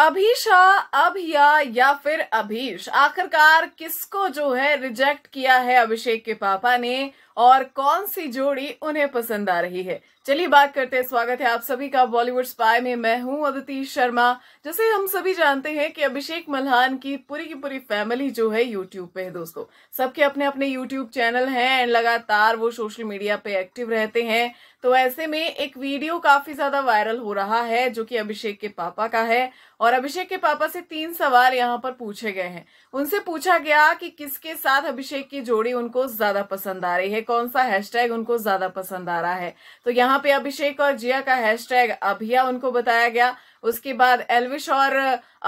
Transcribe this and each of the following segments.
अभिशा अभिया या फिर अभीश आखिरकार किसको जो है रिजेक्ट किया है अभिषेक के पापा ने और कौन सी जोड़ी उन्हें पसंद आ रही है चलिए बात करते हैं स्वागत है आप सभी का बॉलीवुड स्पाई में मैं हूं अदिति शर्मा जैसे हम सभी जानते हैं कि अभिषेक मल्हान की पूरी की पूरी फैमिली जो है यूट्यूब पे है दोस्तों सबके अपने अपने यूट्यूब चैनल हैं एंड लगातार वो सोशल मीडिया पे एक्टिव रहते हैं तो ऐसे में एक वीडियो काफी ज्यादा वायरल हो रहा है जो की अभिषेक के पापा का है और और अभिषेक के पापा से तीन सवाल यहाँ पर पूछे गए हैं उनसे पूछा गया कि किसके साथ अभिषेक की जोड़ी उनको ज्यादा पसंद आ रही है कौन सा हैशटैग उनको ज्यादा पसंद आ रहा है तो यहाँ पे अभिषेक और जिया का हैशटैग अभिया उनको बताया गया उसके बाद एलविश और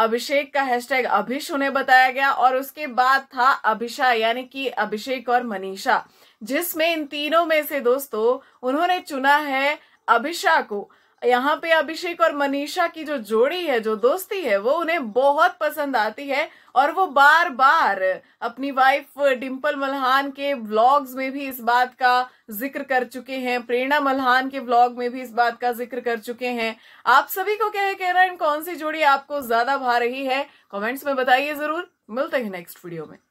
अभिषेक का हैशटैग अभिष उन्हें बताया गया और उसके बाद था अभिषा यानी कि अभिषेक और मनीषा जिसमें इन तीनों में से दोस्तों उन्होंने चुना है अभिषा को यहाँ पे अभिषेक और मनीषा की जो जोड़ी है जो दोस्ती है वो उन्हें बहुत पसंद आती है और वो बार बार अपनी वाइफ डिम्पल मल्हान के ब्लॉग्स में भी इस बात का जिक्र कर चुके हैं प्रेरणा मल्हान के ब्लॉग में भी इस बात का जिक्र कर चुके हैं आप सभी को क्या कह रहा है कौन सी जोड़ी आपको ज्यादा भा रही है कॉमेंट्स में बताइए जरूर मिलते हैं नेक्स्ट वीडियो में